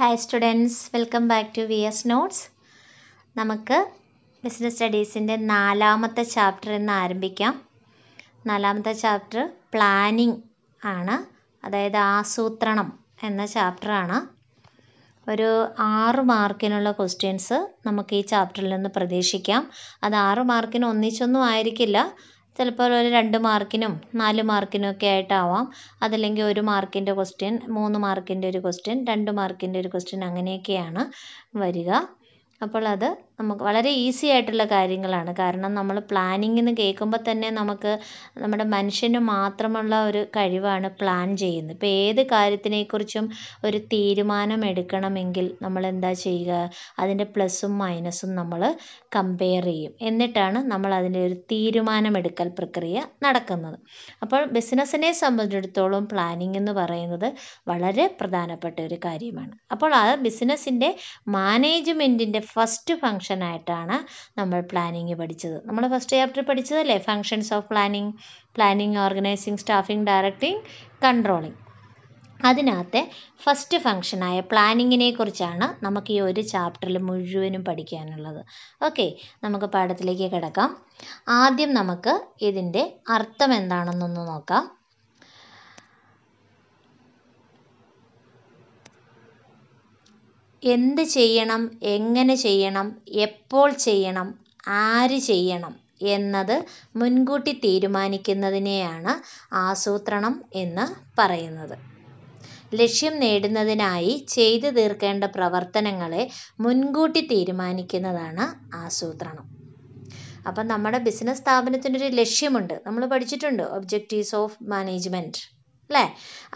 Hi students welcome back to V S notes നമുക്ക് business സ്റ്റഡീസിൻ്റെ നാലാമത്തെ ചാപ്റ്റർ ഇന്ന് ആരംഭിക്കാം നാലാമത്തെ ചാപ്റ്റർ പ്ലാനിങ് ആണ് അതായത് ആസൂത്രണം എന്ന ചാപ്റ്ററാണ് ഒരു ആറ് മാർക്കിനുള്ള ക്വസ്റ്റ്യൻസ് നമുക്ക് ഈ ചാപ്റ്ററിൽ നിന്ന് പ്രതീക്ഷിക്കാം അത് ആറ് മാർക്കിന് ഒന്നിച്ചൊന്നും ആയിരിക്കില്ല ചിലപ്പോൾ ഒരു രണ്ട് മാർക്കിനും നാല് മാർക്കിനും ഒക്കെ ആയിട്ടാവാം അതല്ലെങ്കിൽ ഒരു മാർക്കിൻ്റെ ക്വസ്റ്റ്യൻ മൂന്ന് മാർക്കിൻ്റെ ഒരു ക്വസ്റ്റ്യൻ രണ്ട് മാർക്കിൻ്റെ ഒരു ക്വസ്റ്റ്യൻ അങ്ങനെയൊക്കെയാണ് വരിക അപ്പോൾ അത് നമുക്ക് വളരെ ഈസി ആയിട്ടുള്ള കാര്യങ്ങളാണ് കാരണം നമ്മൾ പ്ലാനിങ് എന്ന് കേൾക്കുമ്പോൾ തന്നെ നമുക്ക് നമ്മുടെ മനുഷ്യന് മാത്രമുള്ള ഒരു കഴിവാണ് പ്ലാൻ ചെയ്യുന്നത് ഇപ്പോൾ ഏത് കാര്യത്തിനെക്കുറിച്ചും ഒരു തീരുമാനം എടുക്കണമെങ്കിൽ നമ്മൾ എന്താ ചെയ്യുക അതിൻ്റെ പ്ലസും മൈനസും നമ്മൾ കമ്പയർ ചെയ്യും എന്നിട്ടാണ് നമ്മൾ അതിൻ്റെ ഒരു തീരുമാനമെടുക്കൽ പ്രക്രിയ നടക്കുന്നത് അപ്പോൾ ബിസിനസ്സിനെ സംബന്ധിച്ചിടത്തോളം പ്ലാനിംഗ് എന്ന് പറയുന്നത് വളരെ പ്രധാനപ്പെട്ട ഒരു കാര്യമാണ് അപ്പോൾ ആ ബിസിനസ്സിൻ്റെ മാനേജ്മെൻറ്റിൻ്റെ ഫസ്റ്റ് ഫങ്ഷൻ ആയിട്ടാണ് നമ്മൾ പ്ലാനിങ് പഠിച്ചത് നമ്മൾ ഫസ്റ്റ് ചാപ്റ്റർ പഠിച്ചതല്ലേ functions of planning planning organising staffing directing controlling അതിനകത്തെ ഫസ്റ്റ് ഫങ്ഷനായ പ്ലാനിങ്ങിനെ കുറിച്ചാണ് നമുക്ക് ഈ ഒരു ചാപ്റ്ററിൽ മുഴുവനും പഠിക്കാനുള്ളത് ഓക്കെ നമുക്ക് പാഠത്തിലേക്ക് കിടക്കാം ആദ്യം നമുക്ക് ഇതിൻ്റെ അർത്ഥം എന്താണെന്നൊന്ന് നോക്കാം എന്ത് ചെയ്യണം എങ്ങനെ ചെയ്യണം എപ്പോൾ ചെയ്യണം ആര് ചെയ്യണം എന്നത് മുൻകൂട്ടി തീരുമാനിക്കുന്നതിനെയാണ് ആസൂത്രണം എന്ന് പറയുന്നത്. ലക്ഷ്യം നേടുന്നതിനായി ചെയ്തു തീർക്കേണ്ട പ്രവർത്തനങ്ങളെ മുൻകൂട്ടി തീരുമാനിക്കുന്നതാണ് ആസൂത്രണം. അപ്പം നമ്മുടെ ബിസിനസ് സ്ഥാപനത്തിനൊരു ലക്ഷ്യമുണ്ട്. നമ്മൾ പഠിച്ചിട്ടുണ്ട് ഒബ്ജക്റ്റീവ്സ് ഓഫ് മാനേജ്മെന്റ് അല്ലേ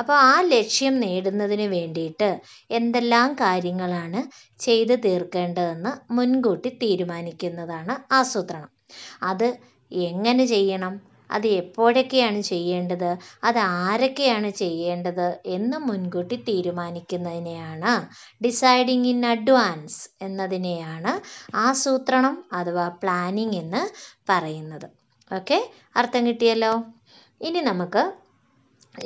അപ്പോൾ ആ ലക്ഷ്യം നേടുന്നതിന് വേണ്ടിയിട്ട് എന്തെല്ലാം കാര്യങ്ങളാണ് ചെയ്ത് തീർക്കേണ്ടതെന്ന് മുൻകൂട്ടി തീരുമാനിക്കുന്നതാണ് ആസൂത്രണം അത് എങ്ങനെ ചെയ്യണം അത് എപ്പോഴൊക്കെയാണ് ചെയ്യേണ്ടത് അത് ആരൊക്കെയാണ് ചെയ്യേണ്ടത് എന്ന് മുൻകൂട്ടി തീരുമാനിക്കുന്നതിനെയാണ് ഡിസൈഡിങ് ഇൻ അഡ്വാൻസ് എന്നതിനെയാണ് ആസൂത്രണം അഥവാ പ്ലാനിങ് എന്ന് പറയുന്നത് ഓക്കെ അർത്ഥം കിട്ടിയല്ലോ ഇനി നമുക്ക്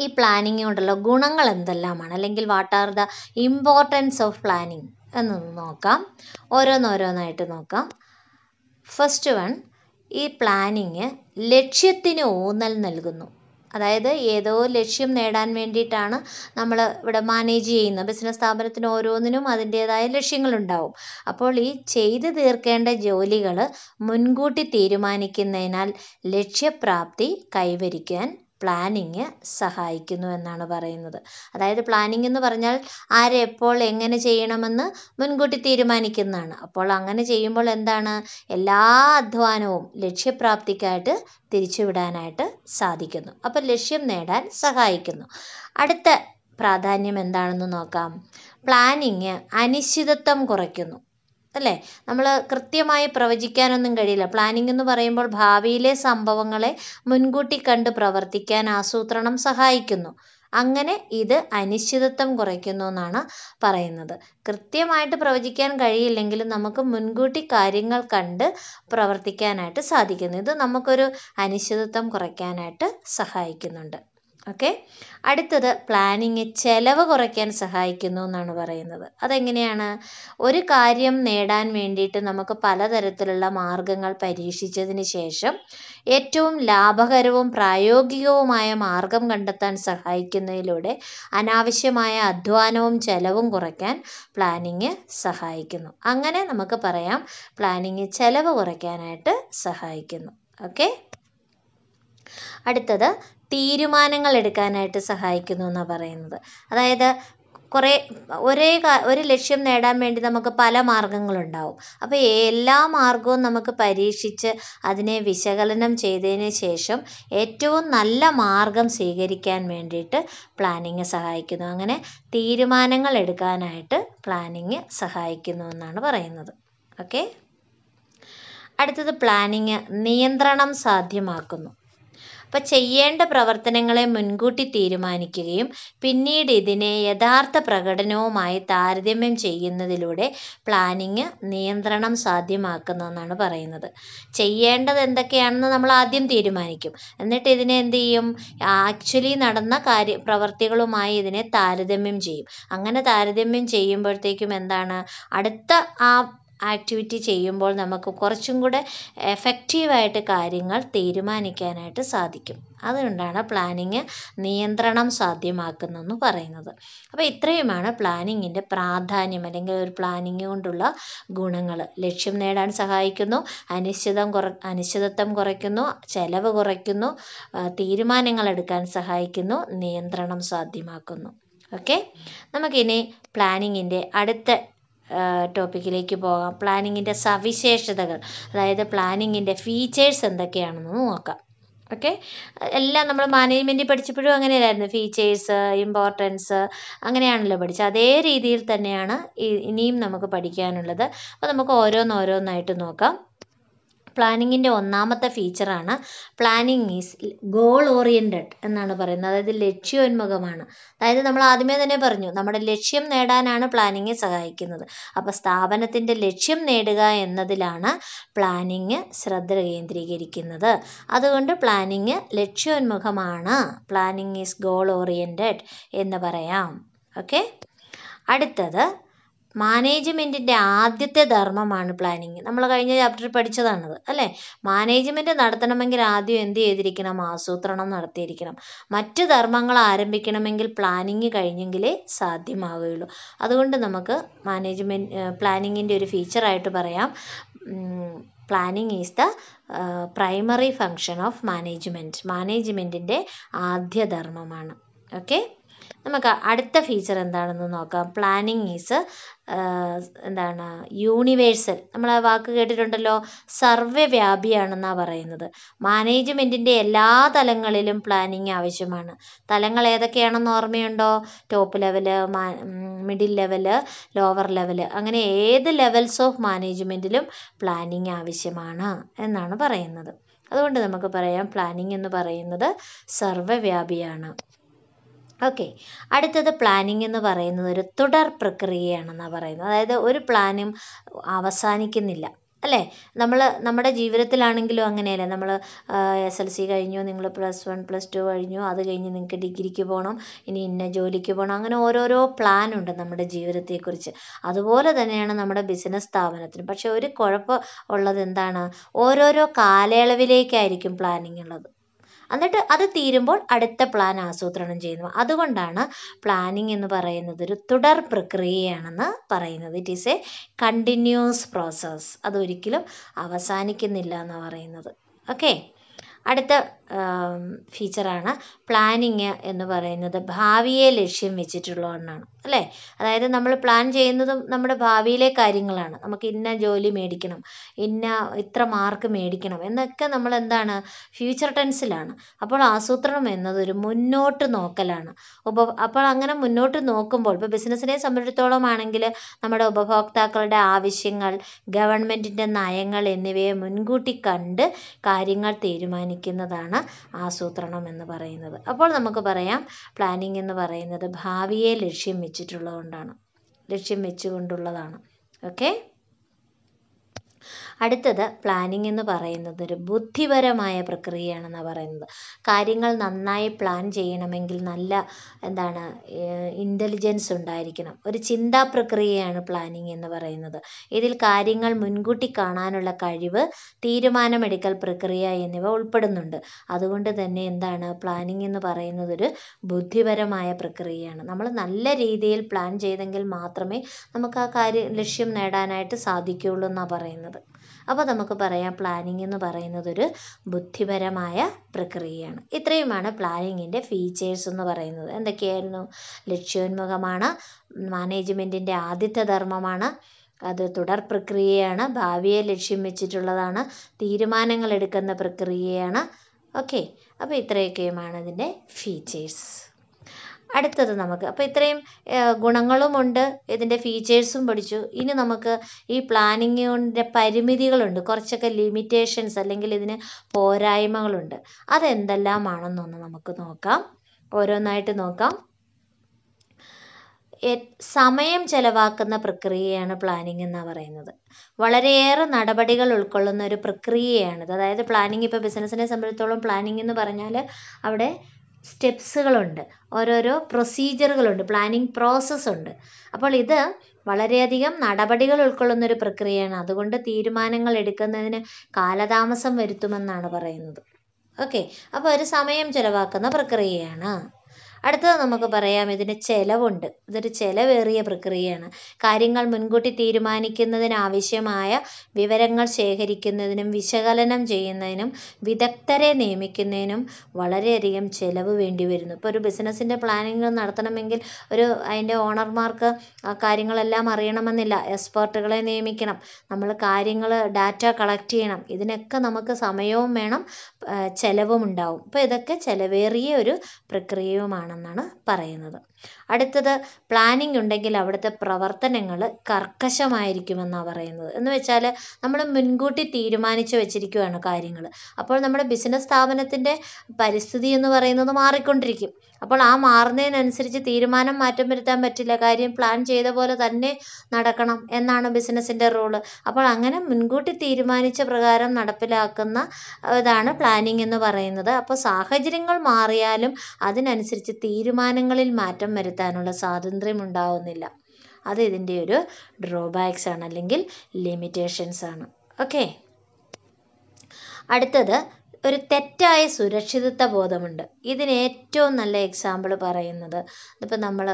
ഈ പ്ലാനിങ് കൊണ്ടുള്ള ഗുണങ്ങൾ എന്തെല്ലാമാണ് അല്ലെങ്കിൽ what are the importance of planning എന്നൊന്ന് നോക്കാം ഓരോന്നോരോന്നായിട്ട് നോക്കാം ഫസ്റ്റ് വൺ ഈ പ്ലാനിങ് ലക്ഷ്യത്തിന് ഊന്നൽ നൽകുന്നു അതായത് ഏതോ ലക്ഷ്യം നേടാൻ വേണ്ടിയിട്ടാണ് നമ്മൾ ഇവിടെ മാനേജ് ചെയ്യുന്ന ബിസിനസ് സ്ഥാപനത്തിന് ഓരോന്നിനും അതിൻ്റേതായ ലക്ഷ്യങ്ങളുണ്ടാവും അപ്പോൾ ഈ ചെയ്തു തീർക്കേണ്ട ജോലികൾ മുൻകൂട്ടി തീരുമാനിക്കുന്നതിനാൽ ലക്ഷ്യപ്രാപ്തി കൈവരിക്കാൻ പ്ലാനിങ് സഹായിക്കുന്നു എന്നാണ് പറയുന്നത് അതായത് പ്ലാനിങ് എന്ന് പറഞ്ഞാൽ ആര് എപ്പോൾ എങ്ങനെ ചെയ്യണമെന്ന് മുൻകൂട്ടി തീരുമാനിക്കുന്നതാണ് അപ്പോൾ അങ്ങനെ ചെയ്യുമ്പോൾ എന്താണ് എല്ലാ അധ്വാനവും ലക്ഷ്യപ്രാപ്തിക്കായിട്ട് തിരിച്ചുവിടാനായിട്ട് സാധിക്കുന്നു അപ്പം ലക്ഷ്യം നേടാൻ സഹായിക്കുന്നു അടുത്ത പ്രാധാന്യം എന്താണെന്ന് നോക്കാം പ്ലാനിങ് അനിശ്ചിതത്വം കുറയ്ക്കുന്നു അല്ലെ നമ്മൾ കൃത്യമായി പ്രവചിക്കാനൊന്നും കഴിയില്ല പ്ലാനിംഗ് എന്ന് പറയുമ്പോൾ ഭാവിയിലെ സംഭവങ്ങളെ മുൻകൂട്ടി കണ്ട് പ്രവർത്തിക്കാൻ ആസൂത്രണം സഹായിക്കുന്നു അങ്ങനെ ഇത് അനിശ്ചിതത്വം കുറയ്ക്കുന്നു എന്നാണ് പറയുന്നത് കൃത്യമായിട്ട് പ്രവചിക്കാൻ കഴിയില്ലെങ്കിലും നമുക്ക് മുൻകൂട്ടി കാര്യങ്ങൾ കണ്ട് പ്രവർത്തിക്കാനായിട്ട് സാധിക്കുന്നു ഇത് നമുക്കൊരു അനിശ്ചിതത്വം കുറയ്ക്കാനായിട്ട് സഹായിക്കുന്നുണ്ട് ഓക്കെ അടുത്തത് പ്ലാനിങ് ചെലവ് കുറയ്ക്കാൻ സഹായിക്കുന്നു എന്നാണ് പറയുന്നത് അതെങ്ങനെയാണ് ഒരു കാര്യം നേടാൻ വേണ്ടിയിട്ട് നമുക്ക് പലതരത്തിലുള്ള മാർഗങ്ങൾ പരീക്ഷിച്ചതിന് ശേഷം ഏറ്റവും ലാഭകരവും പ്രായോഗികവുമായ മാർഗം കണ്ടെത്താൻ സഹായിക്കുന്നതിലൂടെ അനാവശ്യമായ അധ്വാനവും ചെലവും കുറയ്ക്കാൻ പ്ലാനിങ് സഹായിക്കുന്നു അങ്ങനെ നമുക്ക് പറയാം പ്ലാനിങ് ചെലവ് കുറയ്ക്കാനായിട്ട് സഹായിക്കുന്നു ഓക്കെ അടുത്തത് തീരുമാനങ്ങൾ എടുക്കാനായിട്ട് സഹായിക്കുന്നു എന്നാണ് പറയുന്നത് അതായത് കുറേ ഒരേ ഒരു ലക്ഷ്യം നേടാൻ വേണ്ടി നമുക്ക് പല മാർഗങ്ങളുണ്ടാവും അപ്പോൾ എല്ലാ മാർഗ്ഗവും നമുക്ക് പരീക്ഷിച്ച് അതിനെ വിശകലനം ചെയ്തതിന് ശേഷം ഏറ്റവും നല്ല മാർഗ്ഗം സ്വീകരിക്കാൻ വേണ്ടിയിട്ട് പ്ലാനിങ് സഹായിക്കുന്നു അങ്ങനെ തീരുമാനങ്ങൾ എടുക്കാനായിട്ട് പ്ലാനിങ് സഹായിക്കുന്നു എന്നാണ് പറയുന്നത് ഓക്കെ അടുത്തത് പ്ലാനിങ് നിയന്ത്രണം സാധ്യമാക്കുന്നു അപ്പോൾ ചെയ്യേണ്ട പ്രവർത്തനങ്ങളെ മുൻകൂട്ടി തീരുമാനിക്കുകയും പിന്നീട് ഇതിനെ യഥാർത്ഥ പ്രകടനവുമായി താരതമ്യം ചെയ്യുന്നതിലൂടെ പ്ലാനിങ് നിയന്ത്രണം സാധ്യമാക്കുന്നതെന്നാണ് പറയുന്നത് ചെയ്യേണ്ടത് എന്തൊക്കെയാണെന്ന് നമ്മൾ ആദ്യം തീരുമാനിക്കും എന്നിട്ട് ഇതിനെ എന്ത് ചെയ്യും ആക്ച്വലി നടന്ന കാര്യ പ്രവർത്തികളുമായി ഇതിനെ താരതമ്യം ചെയ്യും അങ്ങനെ താരതമ്യം ചെയ്യുമ്പോഴത്തേക്കും എന്താണ് അടുത്ത ആ ആക്ടിവിറ്റി ചെയ്യുമ്പോൾ നമുക്ക് കുറച്ചും കൂടെ എഫക്റ്റീവായിട്ട് കാര്യങ്ങൾ തീരുമാനിക്കാനായിട്ട് സാധിക്കും അതുകൊണ്ടാണ് പ്ലാനിങ് നിയന്ത്രണം സാധ്യമാക്കുന്നതെന്ന് പറയുന്നത് അപ്പോൾ ഇത്രയുമാണ് പ്ലാനിങ്ങിൻ്റെ പ്രാധാന്യം അല്ലെങ്കിൽ ഒരു പ്ലാനിങ് കൊണ്ടുള്ള ഗുണങ്ങൾ ലക്ഷ്യം നേടാൻ സഹായിക്കുന്നു അനിശ്ചിതം കുറ അനിശ്ചിതത്വം കുറയ്ക്കുന്നു ചെലവ് കുറയ്ക്കുന്നു തീരുമാനങ്ങൾ എടുക്കാൻ സഹായിക്കുന്നു നിയന്ത്രണം സാധ്യമാക്കുന്നു ഓക്കെ നമുക്കിനി പ്ലാനിങ്ങിൻ്റെ അടുത്ത ടോപ്പിക്കിലേക്ക് പോകാം പ്ലാനിങ്ങിൻ്റെ സവിശേഷതകൾ അതായത് പ്ലാനിങ്ങിൻ്റെ ഫീച്ചേഴ്സ് എന്തൊക്കെയാണെന്ന് നോക്കാം ഓക്കെ എല്ലാം നമ്മൾ മാനേജ്മെൻ്റ് പഠിച്ചപ്പോഴും അല്ലായിരുന്നു ഫീച്ചേഴ്സ് ഇമ്പോർട്ടൻസ് അങ്ങനെയാണല്ലോ പഠിച്ചത് അതേ രീതിയിൽ തന്നെയാണ് ഇനിയും നമുക്ക് പഠിക്കാനുള്ളത് അപ്പോൾ നമുക്ക് ഓരോന്നോരോന്നായിട്ട് നോക്കാം പ്ലാനിങ്ങിൻ്റെ ഒന്നാമത്തെ ഫീച്ചറാണ് പ്ലാനിങ് ഈസ് ഗോൾ ഓറിയൻറ്റഡ് എന്നാണ് പറയുന്നത് അതായത് ലക്ഷ്യോന്മുഖമാണ് അതായത് നമ്മൾ ആദ്യമേ തന്നെ പറഞ്ഞു നമ്മുടെ ലക്ഷ്യം നേടാനാണ് പ്ലാനിങ് സഹായിക്കുന്നത് അപ്പോൾ സ്ഥാപനത്തിൻ്റെ ലക്ഷ്യം നേടുക എന്നതിലാണ് പ്ലാനിങ് ശ്രദ്ധ കേന്ദ്രീകരിക്കുന്നത് അതുകൊണ്ട് പ്ലാനിങ് ലക്ഷ്യോന്മുഖമാണ് പ്ലാനിങ് ഈസ് ഗോൾ ഓറിയൻറ്റഡ് എന്ന് പറയാം ഓക്കെ അടുത്തത് മാനേജ്മെൻറ്റിൻ്റെ ആദ്യത്തെ ധർമ്മമാണ് പ്ലാനിങ് നമ്മൾ കഴിഞ്ഞ ചാപ്റ്ററിൽ പഠിച്ചതാണത് അല്ലേ മാനേജ്മെൻറ്റ് നടത്തണമെങ്കിൽ ആദ്യം എന്ത് ചെയ്തിരിക്കണം ആസൂത്രണം നടത്തിയിരിക്കണം മറ്റ് ധർമ്മങ്ങൾ ആരംഭിക്കണമെങ്കിൽ പ്ലാനിങ് കഴിഞ്ഞെങ്കിലേ സാധ്യമാവുകയുള്ളൂ അതുകൊണ്ട് നമുക്ക് മാനേജ്മെൻറ്റ് പ്ലാനിങ്ങിൻ്റെ ഒരു ഫീച്ചറായിട്ട് പറയാം planning is the primary function of management മാനേജ്മെൻറ്റിൻ്റെ ആദ്യ ധർമ്മമാണ് ഓക്കെ നമുക്ക് അടുത്ത ഫീച്ചർ എന്താണെന്ന് നോക്കാം പ്ലാനിങ് ഈസ് എന്താണ് യൂണിവേഴ്സൽ നമ്മൾ ആ വാക്ക് കേട്ടിട്ടുണ്ടല്ലോ സർവ്വവ്യാപിയാണെന്നാണ് പറയുന്നത് മാനേജ്മെൻറ്റിൻ്റെ എല്ലാ തലങ്ങളിലും പ്ലാനിങ് ആവശ്യമാണ് തലങ്ങൾ ഏതൊക്കെയാണെന്ന് ഓർമ്മയുണ്ടോ top level middle level lower level അങ്ങനെ ഏത് ലെവൽസ് ഓഫ് മാനേജ്മെൻറ്റിലും പ്ലാനിങ് ആവശ്യമാണ് എന്നാണ് പറയുന്നത് അതുകൊണ്ട് നമുക്ക് പറയാം പ്ലാനിങ് എന്ന് പറയുന്നത് സർവ്വവ്യാപിയാണ് ഓക്കെ അടുത്തത് പ്ലാനിംഗ് എന്ന് പറയുന്നത് ഒരു തുടർ പ്രക്രിയയാണെന്നാണ് പറയുന്നത് അതായത് ഒരു പ്ലാനും അവസാനിക്കുന്നില്ല അല്ലേ നമ്മൾ നമ്മുടെ ജീവിതത്തിലാണെങ്കിലും അങ്ങനെയല്ലേ നമ്മൾ എസ് എൽ സി കഴിഞ്ഞു നിങ്ങൾ പ്ലസ് വൺ പ്ലസ് ടു കഴിഞ്ഞു അത് കഴിഞ്ഞ് നിങ്ങൾക്ക് ഡിഗ്രിക്ക് പോകണം ഇനി ഇന്ന ജോലിക്ക് പോകണം അങ്ങനെ ഓരോരോ പ്ലാൻ ഉണ്ട് നമ്മുടെ ജീവിതത്തെക്കുറിച്ച് അതുപോലെ തന്നെയാണ് നമ്മുടെ ബിസിനസ് സ്ഥാപനത്തിന് പക്ഷേ ഒരു കുഴപ്പം ഉള്ളത് എന്താണ് ഓരോരോ കാലയളവിലേക്കായിരിക്കും പ്ലാനിംഗ് ഉള്ളത് എന്നിട്ട് അത് തീരുമ്പോൾ അടുത്ത പ്ലാൻ ആസൂത്രണം ചെയ്യുന്നു അതുകൊണ്ടാണ് പ്ലാനിങ് എന്ന് പറയുന്നത് ഒരു തുടർ പ്രക്രിയയാണെന്ന് പറയുന്നത് it is a continuous process അതൊരിക്കലും അവസാനിക്കുന്നില്ല എന്ന് പറയുന്നത് ഓക്കെ അടുത്ത ഫീച്ചറാണ് പ്ലാനിങ് എന്ന് പറയുന്നത് ഭാവിയെ ലക്ഷ്യം വെച്ചിട്ടുള്ള ഒന്നാണ് അല്ലേ അതായത് നമ്മൾ പ്ലാൻ ചെയ്യുന്നതും നമ്മുടെ ഭാവിയിലെ കാര്യങ്ങളാണ് നമുക്ക് ഇന്ന ജോലി മേടിക്കണം ഇന്ന ഇത്ര മാർക്ക് മേടിക്കണം എന്നൊക്കെ നമ്മൾ എന്താണ് ഫ്യൂച്ചർ ടെൻസിലാണ് അപ്പോൾ ആസൂത്രണം എന്നത് ഒരു മുന്നോട്ട് നോക്കലാണ് ഉപ അപ്പോൾ അങ്ങനെ മുന്നോട്ട് നോക്കുമ്പോൾ ഇപ്പോൾ ബിസിനസ്സിനെ സംബന്ധിച്ചിടത്തോളം ആണെങ്കിൽ നമ്മുടെ ഉപഭോക്താക്കളുടെ ആവശ്യങ്ങൾ ഗവൺമെൻറ്റിൻ്റെ നയങ്ങൾ എന്നിവയെ മുൻകൂട്ടി കണ്ട് കാര്യങ്ങൾ തീരുമാനിക്കുന്നതാണ് ആസൂത്രണം എന്ന് പറയുന്നത് അപ്പോൾ നമുക്ക് പറയാം പ്ലാനിംഗ് എന്ന് പറയുന്നത് ഭാവിയെ ലക്ഷ്യം വെച്ച് വെച്ചിട്ടുള്ളതുകൊണ്ടാണ് ലക്ഷ്യം വെച്ചുകൊണ്ടുള്ളതാണ് ഓക്കെ അടുത്തത് പ്ലാനിങ് എന്ന് പറയുന്നത് ഒരു ബുദ്ധിപരമായ പ്രക്രിയയാണെന്നാണ് പറയുന്നത് കാര്യങ്ങൾ നന്നായി പ്ലാൻ ചെയ്യണമെങ്കിൽ നല്ല എന്താണ് ഇൻ്റലിജൻസ് ഉണ്ടായിരിക്കണം ഒരു ചിന്താ പ്രക്രിയയാണ് പ്ലാനിങ് എന്ന് പറയുന്നത് ഇതിൽ കാര്യങ്ങൾ മുൻകൂട്ടി കാണാനുള്ള കഴിവ് തീരുമാനമെടുക്കൽ പ്രക്രിയ എന്നിവ ഉൾപ്പെടുന്നുണ്ട് അതുകൊണ്ട് തന്നെ എന്താണ് പ്ലാനിങ് എന്ന് പറയുന്നത് ഒരു ബുദ്ധിപരമായ പ്രക്രിയയാണ് നമ്മൾ നല്ല രീതിയിൽ പ്ലാൻ ചെയ്തെങ്കിൽ മാത്രമേ നമുക്ക് ആ കാര്യം ലക്ഷ്യം നേടാനായിട്ട് സാധിക്കുകയുള്ളൂ എന്നാണ് പറയുന്നത് അപ്പോൾ നമുക്ക് പറയാം പ്ലാനിങ് എന്ന് പറയുന്നത് ഒരു ബുദ്ധിപരമായ പ്രക്രിയയാണ് ഇത്രയുമാണ് പ്ലാനിങ്ങിൻ്റെ ഫീച്ചേഴ്സ് എന്ന് പറയുന്നത് എന്തൊക്കെയായിരുന്നു ലക്ഷ്യോന്മുഖമാണ് മാനേജ്മെൻറ്റിൻ്റെ ആദ്യത്തെ ധർമ്മമാണ് അത് തുടർ പ്രക്രിയയാണ് ഭാവിയെ ലക്ഷ്യം വെച്ചിട്ടുള്ളതാണ് തീരുമാനങ്ങൾ എടുക്കുന്ന പ്രക്രിയയാണ് ഓക്കെ അപ്പോൾ ഇത്രയൊക്കെയുമാണ് ഇതിൻ്റെ ഫീച്ചേഴ്സ് അടുത്തത് നമുക്ക് അപ്പോൾ ഇത്രയും ഗുണങ്ങളുമുണ്ട് ഇതിൻ്റെ ഫീച്ചേഴ്സും പഠിച്ചു ഇനി നമുക്ക് ഈ പ്ലാനിങ്ങിൻ്റെ പരിമിതികളുണ്ട് കുറച്ചൊക്കെ ലിമിറ്റേഷൻസ് അല്ലെങ്കിൽ ഇതിന് പോരായ്മകളുണ്ട് അതെന്തെല്ലാമാണെന്നൊന്ന് നമുക്ക് നോക്കാം ഓരോന്നായിട്ട് നോക്കാം സമയം ചെലവാക്കുന്ന പ്രക്രിയയാണ് പ്ലാനിംഗ് എന്ന് പറയുന്നത് വളരെയേറെ നടപടികൾ ഉൾക്കൊള്ളുന്ന ഒരു പ്രക്രിയയാണിത് അതായത് പ്ലാനിംഗ് ഇപ്പോൾ ബിസിനസ്സിനെ സംബന്ധിച്ചിടത്തോളം പ്ലാനിംഗ് എന്ന് പറഞ്ഞാൽ അവിടെ സ്റ്റെപ്സുകളുണ്ട് ഓരോരോ പ്രൊസീജിയറുകളുണ്ട് പ്ലാനിങ് പ്രോസസ്സുണ്ട് അപ്പോൾ ഇത് വളരെയധികം നടപടികൾ ഉൾക്കൊള്ളുന്നൊരു പ്രക്രിയയാണ് അതുകൊണ്ട് തീരുമാനങ്ങൾ എടുക്കുന്നതിന് കാലതാമസം വരുത്തുമെന്നാണ് പറയുന്നത് ഓക്കെ അപ്പോൾ ഒരു സമയം ചിലവാക്കുന്ന പ്രക്രിയയാണ് അടുത്തത് നമുക്ക് പറയാം ഇതിന് ചിലവുണ്ട് ഇതൊരു ചിലവേറിയ പ്രക്രിയയാണ് കാര്യങ്ങൾ മുൻകൂട്ടി തീരുമാനിക്കുന്നതിനാവശ്യമായ വിവരങ്ങൾ ശേഖരിക്കുന്നതിനും വിശകലനം ചെയ്യുന്നതിനും വിദഗ്ധരെ നിയമിക്കുന്നതിനും വളരെയധികം ചിലവ് വേണ്ടി വരുന്നു ഇപ്പോൾ ഒരു ബിസിനസ്സിൻ്റെ പ്ലാനിങ് നടത്തണമെങ്കിൽ ഒരു അതിൻ്റെ ഓണർമാർക്ക് ആ കാര്യങ്ങളെല്ലാം അറിയണമെന്നില്ല എക്സ്പേർട്ടുകളെ നിയമിക്കണം നമ്മൾ കാര്യങ്ങൾ ഡാറ്റ കളക്ട് ചെയ്യണം ഇതിനൊക്കെ നമുക്ക് സമയവും വേണം ചിലവും ഉണ്ടാവും അപ്പോൾ ഇതൊക്കെ ചിലവേറിയ ഒരു പ്രക്രിയയുമാണ് എന്നാണ് പറയുന്നത് അടുത്തത് പ്ലാനിംഗ് ഉണ്ടെങ്കിൽ അവിടുത്തെ പ്രവർത്തനങ്ങൾ കർക്കശമായിരിക്കുമെന്നാണ് പറയുന്നത് എന്ന് വെച്ചാൽ നമ്മൾ മുൻകൂട്ടി തീരുമാനിച്ചു വെച്ചിരിക്കുകയാണ് കാര്യങ്ങൾ അപ്പോൾ നമ്മുടെ ബിസിനസ് സ്ഥാപനത്തിൻ്റെ പരിസ്ഥിതി എന്ന് പറയുന്നത് മാറിക്കൊണ്ടിരിക്കും അപ്പോൾ ആ മാറുന്നതിനനുസരിച്ച് തീരുമാനം മാറ്റം വരുത്താൻ പറ്റില്ല കാര്യം പ്ലാൻ ചെയ്ത പോലെ തന്നെ നടക്കണം എന്നാണ് ബിസിനസ്സിൻ്റെ റോള് അപ്പോൾ അങ്ങനെ മുൻകൂട്ടി തീരുമാനിച്ച പ്രകാരം നടപ്പിലാക്കുന്ന ഇതാണ് പ്ലാനിംഗ് എന്ന് പറയുന്നത് അപ്പോൾ സാഹചര്യങ്ങൾ മാറിയാലും അതിനനുസരിച്ച് തീരുമാനങ്ങളിൽ മാറ്റം വരുത്താനുള്ള സ്വാതന്ത്ര്യം ഉണ്ടാവുന്നില്ല അത് ഇതിൻ്റെ ഒരു ഡ്രോബാക്സ് ആണ് അല്ലെങ്കിൽ ലിമിറ്റേഷൻസ് ആണ് ഓക്കെ അടുത്തത് ഒരു തെറ്റായ സുരക്ഷിതത്വ ബോധമുണ്ട് ഇതിന് ഏറ്റവും നല്ല എക്സാമ്പിൾ പറയുന്നത് ഇപ്പം നമ്മൾ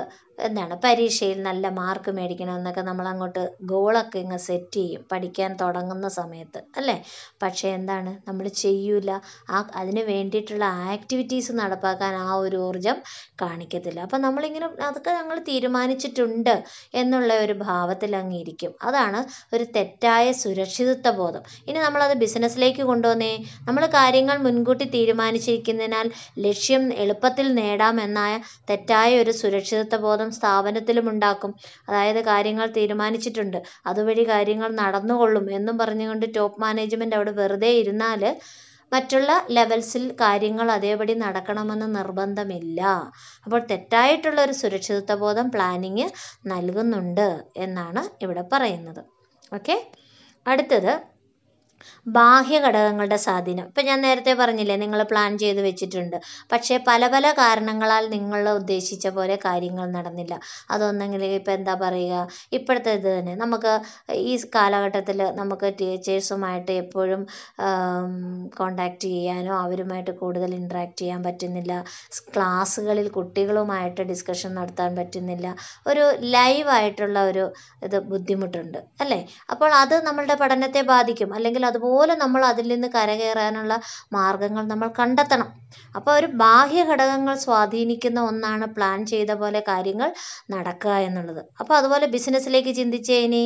എന്താണ് പരീക്ഷയിൽ നല്ല മാർക്ക് മേടിക്കണം എന്നൊക്കെ നമ്മൾ അങ്ങോട്ട് ഗോളൊക്കെ ഇങ്ങ് സെറ്റ് ചെയ്യും പഠിക്കാൻ തുടങ്ങുന്ന സമയത്ത് അല്ലേ പക്ഷേ എന്താണ് നമ്മൾ ചെയ്യൂല ആ അതിന് വേണ്ടിയിട്ടുള്ള ആക്ടിവിറ്റീസ് നടപ്പാക്കാൻ ആ ഒരു ഊർജ്ജം കാണിക്കത്തില്ല അപ്പം നമ്മളിങ്ങനെ അതൊക്കെ ഞങ്ങൾ തീരുമാനിച്ചിട്ടുണ്ട് എന്നുള്ള ഒരു ഭാവത്തിൽ അങ്ങ് ഇരിക്കും അതാണ് ഒരു തെറ്റായ സുരക്ഷിതത്വ ബോധം ഇനി നമ്മളത് ബിസിനസ്സിലേക്ക് കൊണ്ടുവന്നേ നമ്മൾ കാര്യങ്ങൾ മുൻകൂട്ടി തീരുമാനിച്ചിരിക്കുന്നതിനാൽ ലക്ഷ്യം എളുപ്പത്തിൽ നേടാമെന്നായ തെറ്റായ ഒരു സുരക്ഷിതത്വ ബോധം സ്ഥാപനത്തിലും ഉണ്ടാക്കും അതായത് കാര്യങ്ങൾ തീരുമാനിച്ചിട്ടുണ്ട്. അതുവഴി കാര്യങ്ങൾ നടന്നുകൊള്ളും എന്നും പറഞ്ഞുകൊണ്ട് ടോപ്പ് മാനേജ്മെന്റ് അവിടെ വെറുതെ ഇരുന്നാൽ മറ്റുള്ള ലെവൽസിൽ കാര്യങ്ങൾ അതേപടി നടക്കണമെന്ന് നിർബന്ധമില്ല. അപ്പോൾ തെറ്റായിട്ടുള്ള ഒരു സുരക്ഷിതത്വബോധം പ്ലാനിങ് നൽകുന്നുണ്ട് എന്നാണ് ഇവിടെ പറയുന്നത്. ഓക്കേ. അടുത്തത് ബാഹ്യ ഘടകങ്ങളുടെ സ്വാധീനം ഇപ്പം ഞാൻ നേരത്തെ പറഞ്ഞില്ലേ നിങ്ങൾ പ്ലാൻ ചെയ്ത് വെച്ചിട്ടുണ്ട് പക്ഷേ പല പല കാരണങ്ങളാൽ നിങ്ങൾ ഉദ്ദേശിച്ച പോലെ കാര്യങ്ങൾ നടന്നില്ല അതൊന്നെങ്കിൽ ഇപ്പം എന്താ പറയുക ഇപ്പോഴത്തെ ഇത് തന്നെ നമുക്ക് ഈ കാലഘട്ടത്തിൽ നമുക്ക് ടീച്ചേഴ്സുമായിട്ട് എപ്പോഴും കോണ്ടാക്ട് ചെയ്യാനോ അവരുമായിട്ട് കൂടുതൽ ഇൻട്രാക്ട് ചെയ്യാൻ പറ്റുന്നില്ല ക്ലാസ്സുകളിൽ കുട്ടികളുമായിട്ട് ഡിസ്കഷൻ നടത്താൻ പറ്റുന്നില്ല ഒരു ലൈവ് ആയിട്ടുള്ള ഒരു ഇത് ബുദ്ധിമുട്ടുണ്ട് അല്ലേ അപ്പോൾ അത് നമ്മളുടെ പഠനത്തെ ബാധിക്കും അല്ലെങ്കിൽ അതുപോലെ പോലെ നമ്മൾ അതിൽ നിന്ന് കരകയറാനുള്ള മാർഗ്ഗങ്ങൾ നമ്മൾ കണ്ടെത്തണം അപ്പോൾ ഒരു ബാഹ്യ ഘടകങ്ങൾ സ്വാധീനിക്കുന്ന ഒന്നാണ് പ്ലാൻ ചെയ്ത പോലെ കാര്യങ്ങൾ നടക്കുക എന്നുള്ളത് അപ്പോൾ അതുപോലെ ബിസിനസ്സിലേക്ക് ചിന്തിച്ച് ഇനി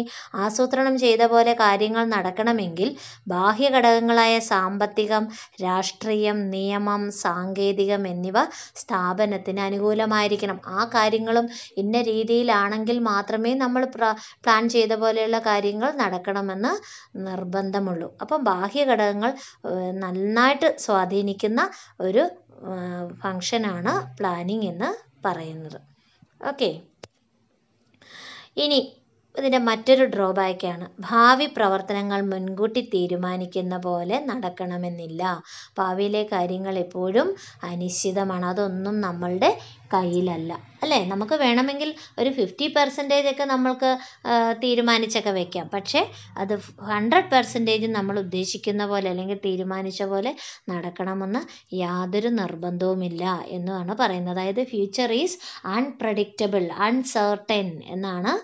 ആസൂത്രണം ചെയ്ത പോലെ കാര്യങ്ങൾ നടക്കണമെങ്കിൽ ബാഹ്യ ഘടകങ്ങളായ സാമ്പത്തികം രാഷ്ട്രീയം നിയമം സാങ്കേതികം എന്നിവ സ്ഥാപനത്തിന് അനുകൂലമായിരിക്കണം ആ കാര്യങ്ങളും ഇന്ന രീതിയിലാണെങ്കിൽ മാത്രമേ നമ്മൾ പ്ലാൻ ചെയ്ത പോലെയുള്ള കാര്യങ്ങൾ നടക്കണമെന്ന് നിർബന്ധമുള്ളൂ അപ്പോൾ അപ്പം ബാഹ്യ ഘടകങ്ങൾ നന്നായിട്ട് സ്വാധീനിക്കുന്ന ഒരു ഫങ്ഷനാണ് പ്ലാനിംഗ് എന്ന് പറയുന്നത് ഓക്കെ ഇനി ഇതിൻ്റെ മറ്റൊരു ഡ്രോബാക്കാണ് ഭാവി പ്രവർത്തനങ്ങൾ മുൻകൂട്ടി തീരുമാനിക്കുന്ന പോലെ നടക്കണമെന്നില്ല ഭാവിയിലെ കാര്യങ്ങൾ എപ്പോഴും അനിശ്ചിതമാണ് അതൊന്നും നമ്മളുടെ കയ്യിലല്ല അല്ലേ നമുക്ക് വേണമെങ്കിൽ ഒരു ഫിഫ്റ്റി പെർസെൻറ്റേജ് ഒക്കെ നമ്മൾക്ക് തീരുമാനിച്ചൊക്കെ വെക്കാം പക്ഷേ അത് ഹൺഡ്രഡ് പെർസെൻറ്റേജും നമ്മൾ ഉദ്ദേശിക്കുന്ന പോലെ അല്ലെങ്കിൽ തീരുമാനിച്ച പോലെ നടക്കണമെന്ന് യാതൊരു നിർബന്ധവുമില്ല എന്നാണ് പറയുന്നത് അതായത് ഫ്യൂച്ചർ ഈസ് അൺപ്രഡിക്റ്റബിൾ അൺസേർട്ടൻ എന്നാണ്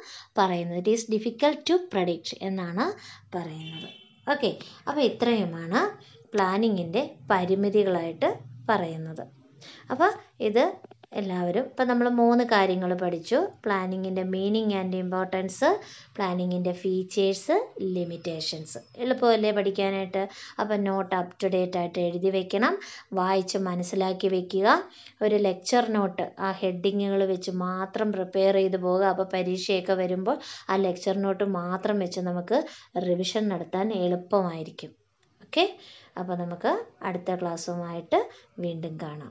പറയുന്നത് it is difficult to predict എന്നാണ് പറയുന്നത് ഓക്കെ അപ്പോൾ ഇത്രയുമാണ് പ്ലാനിങ്ങിൻ്റെ പരിമിതികളായിട്ട് പറയുന്നത് അപ്പോൾ ഇത് എല്ലാവരും ഇപ്പം നമ്മൾ മൂന്ന് കാര്യങ്ങൾ പഠിച്ചു പ്ലാനിങ്ങിൻ്റെ മീനിങ് ആൻഡ് ഇമ്പോർട്ടൻസ് പ്ലാനിങ്ങിൻ്റെ ഫീച്ചേഴ്സ് ലിമിറ്റേഷൻസ് എളുപ്പമല്ലേ പഠിക്കാനായിട്ട് അപ്പം നോട്ട് അപ്പ് ടു ഡേറ്റ് ആയിട്ട് എഴുതി വെക്കണം വായിച്ച് മനസ്സിലാക്കി വെക്കുക ഒരു ലെക്ചർ നോട്ട് ആ ഹെഡിങ്ങുകൾ വെച്ച് മാത്രം പ്രിപ്പയർ ചെയ്ത് പോകുക അപ്പോൾ പരീക്ഷയൊക്കെ വരുമ്പോൾ ആ ലെക്ചർ നോട്ട് മാത്രം വെച്ച് നമുക്ക് റിവിഷൻ നടത്താൻ എളുപ്പമായിരിക്കും ഓക്കെ അപ്പോൾ നമുക്ക് അടുത്ത ക്ലാസ്സുമായിട്ട് വീണ്ടും കാണാം